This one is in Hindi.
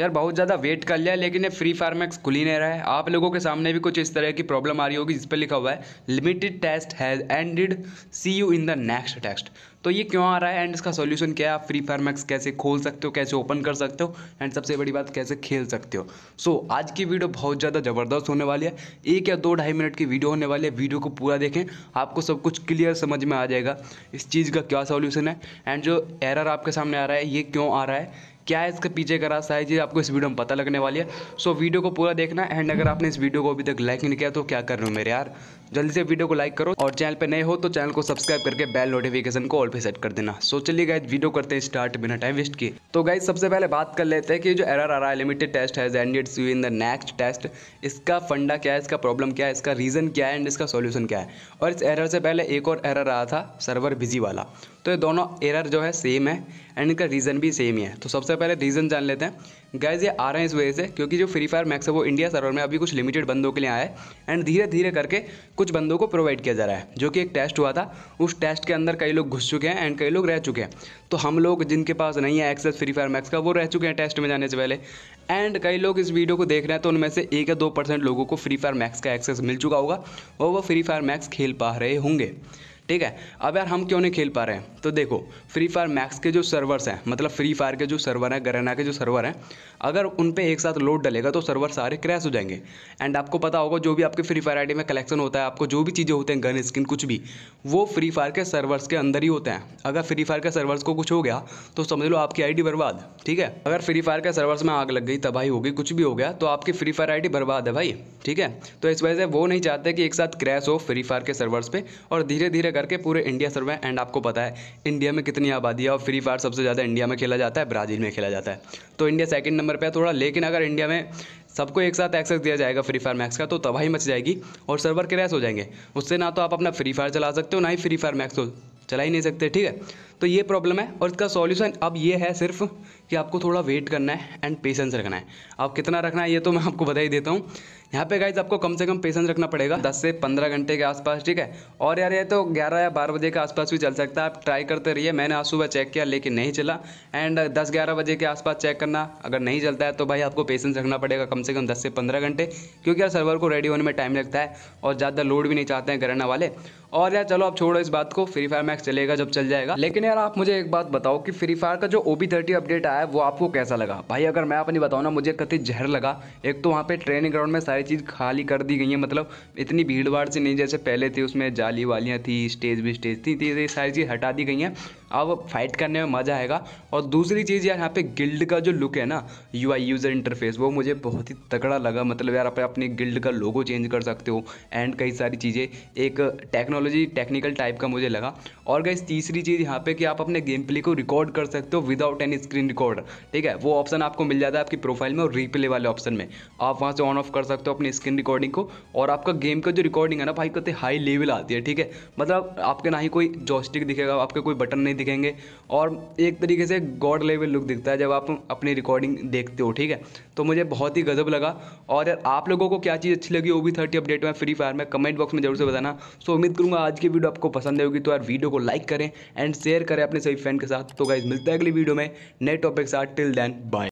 यार बहुत ज़्यादा वेट कर लिया लेकिन ये फ्री फायर मैक्स खुल ही नहीं रहा है आप लोगों के सामने भी कुछ इस तरह की प्रॉब्लम आ रही होगी जिस पर लिखा हुआ है limited test has ended see you in the next test तो ये क्यों आ रहा है एंड इसका सोल्यूशन क्या है आप फ्री फायर मैक्स कैसे खोल सकते हो कैसे ओपन कर सकते हो एंड सबसे बड़ी बात कैसे खेल सकते हो सो so, आज की वीडियो बहुत ज़्यादा ज़बरदस्त होने वाली है एक या दो ढाई मिनट की वीडियो होने वाली है वीडियो को पूरा देखें आपको सब कुछ क्लियर समझ में आ जाएगा इस चीज़ का क्या सोल्यूशन है एंड जो एरर आपके सामने आ रहा है ये क्यों आ रहा है क्या है इसके पीछे का रास्ता है जी आपको इस वीडियो में पता लगने वाली है सो वीडियो को पूरा देखना एंड अगर आपने इस वीडियो को अभी तक लाइक नहीं किया तो क्या कर रहे हो मेरे यार जल्दी से वीडियो को लाइक करो और चैनल पर नए हो तो चैनल को सब्सक्राइब करके बेल नोटिफिकेशन को ऑल पे सेट कर देना सो चलिए गाइज वीडियो करते हैं स्टार्ट बिना टाइम वेस्ट किए तो गाइज सबसे पहले बात कर लेते हैं कि जो एरर आ रहा है लिमिटेड टेस्ट है इन द नेक्स्ट टेस्ट इसका फंडा क्या है इसका प्रॉब्लम क्या है इसका रीज़न क्या है एंड इसका सोल्यूशन क्या है और इस एरर से पहले एक और एरर आया था सर्वर बिजी वाला तो ये दोनों एरर जो है सेम है एंड इनका रीज़न भी सेम ही है तो सबसे पहले रीज़न जान लेते हैं गैज ये आ रहे हैं इस वजह से क्योंकि जो फ्री फायर मैक्स है वो इंडिया सर्वर में अभी कुछ लिमिटेड बंदों के लिए आया है एंड धीरे धीरे करके कुछ बंदों को प्रोवाइड किया जा रहा है जो कि एक टेस्ट हुआ था उस टेस्ट के अंदर कई लोग घुस चुके हैं एंड कई लोग रह चुके हैं तो हम लोग जिनके पास नहीं है एक्सेस फ्री फायर मैक्स का वो रह चुके हैं टेस्ट में जाने से पहले एंड कई लोग इस वीडियो को देख रहे हैं तो उनमें से एक या दो परसेंट लोगों को फ्री फायर मैक्स का एक्सेस मिल चुका होगा और वो फ्री फायर मैक्स खेल पा रहे होंगे ठीक है अब यार हम क्यों नहीं खेल पा रहे हैं तो देखो फ्री फायर मैक्स के जो सर्वर्स हैं मतलब फ्री फायर के जो सर्वर हैं गरेना के जो सर्वर हैं अगर उन पर एक साथ लोड डलेगा तो सर्वर सारे क्रैश हो जाएंगे एंड आपको पता होगा जो भी आपके फ्री फायर आई में कलेक्शन होता है आपको जो भी चीज़ें होते हैं गन स्किन कुछ भी वो फ्री फायर के सर्वर्स के अंदर ही होते हैं अगर फ्री फायर के सर्वर्स को कुछ हो गया तो समझ लो आपकी आई बर्बाद ठीक है अगर फ्री फायर के सर्वर्स में आग लग गई तबाही हो गई कुछ भी हो गया तो आपकी फ्री फायर आई बर्बाद है भाई ठीक है तो इस वजह से वो नहीं चाहते कि एक साथ क्रैश हो फ्री फायर के सर्वर्स पर और धीरे धीरे करके पूरे इंडिया सर्वे एंड आपको पता है इंडिया में कितनी आबादी है और फ्री फायर सबसे ज़्यादा इंडिया में खेला जाता है ब्राज़ील में खेला जाता है तो इंडिया सेकेंड नंबर पर है थोड़ा लेकिन अगर इंडिया में सबको एक साथ एक्सेस दिया जाएगा फ्री फायर मैक्स का तो तबाही मच जाएगी और सर्वर क्रैश हो जाएंगे उससे ना तो आप अपना फ्री फायर चला सकते हो ना ही फ्री फायर मैक्स चला ही नहीं सकते ठीक है तो ये प्रॉब्लम है और इसका सॉल्यूशन अब ये है सिर्फ कि आपको थोड़ा वेट करना है एंड पेशेंस रखना है आप कितना रखना है ये तो मैं आपको बता ही देता हूँ यहाँ पे गाइज आपको कम से कम पेशेंस रखना पड़ेगा 10 से 15 घंटे के आसपास ठीक है और यार ये तो 11 या 12 बजे के आसपास भी चल सकता है आप ट्राई करते रहिए मैंने आज सुबह चेक किया लेकिन नहीं चला एंड 10-11 बजे के आसपास चेक करना अगर नहीं चलता है तो भाई आपको पेशेंस रखना पड़ेगा कम से कम दस से पंद्रह घंटे क्योंकि यार सर्वर को रेडी होने में टाइम लगता है और ज़्यादा लोड भी नहीं चाहते हैं करना वाले और यार चलो आप छोड़ो इस बात को फ्री फायर मैक्स चलेगा जब चल जाएगा लेकिन यार आप मुझे एक बात बताओ कि फ्री फायर का जो ओ बी थर्टी अपडेट आया है वो आपको कैसा लगा भाई अगर मैं अपनी बताऊँ ना मुझे कथित जहर लगा एक तो वहाँ पे ट्रेनिंग ग्राउंड में सारी चीज़ खाली कर दी गई है मतलब इतनी भीड़ भाड़ से नहीं जैसे पहले थी उसमें जाली वालियाँ थी स्टेज भी स्टेज थी ये सारी चीज़ हटा दी गई हैं अब फाइट करने में मज़ा आएगा और दूसरी चीज़ यार यहाँ पे गिल्ड का जो लुक है ना यू आई यूज़र इंटरफेस वो मुझे बहुत ही तगड़ा लगा मतलब यार आप अपने गिल्ड का लोगो चेंज कर सकते हो एंड कई सारी चीज़ें एक टेक्नोलॉजी टेक्निकल टाइप का मुझे लगा और गई तीसरी चीज़ यहाँ पे कि आप अपने गेम प्ले को रिकॉर्ड कर सकते हो विदाउट एनी स्क्रीन रिकॉर्डर ठीक है वो ऑप्शन आपको मिल जाता है आपकी प्रोफाइल में और रीप्ले वाले ऑप्शन में आप वहाँ से ऑन ऑफ कर सकते हो अपनी स्क्रीन रिकॉर्डिंग को और आपका गेम का जो रिकॉर्डिंग है ना भाई कहते हाई लेवल आती है ठीक है मतलब आपके ना ही कोई जॉस्टिक दिखेगा आपके कोई बटन नहीं दिखेंगे और एक तरीके से गॉड लेवल लुक दिखता है जब आप अपनी रिकॉर्डिंग देखते हो ठीक है तो मुझे बहुत ही गजब लगा और यार आप लोगों को क्या चीज़ अच्छी लगी वो भी थर्टी अपडेट में फ्री फायर में कमेंट बॉक्स में जरूर से बताना सो उम्मीद करूँगा आज की वीडियो आपको पसंद आएगी तो यार वीडियो को लाइक करें एंड शेयर करें अपने सभी फ्रेंड के साथ तो गाइज मिलता है अगली वीडियो में नए टॉपिक साथ टिल देन बाय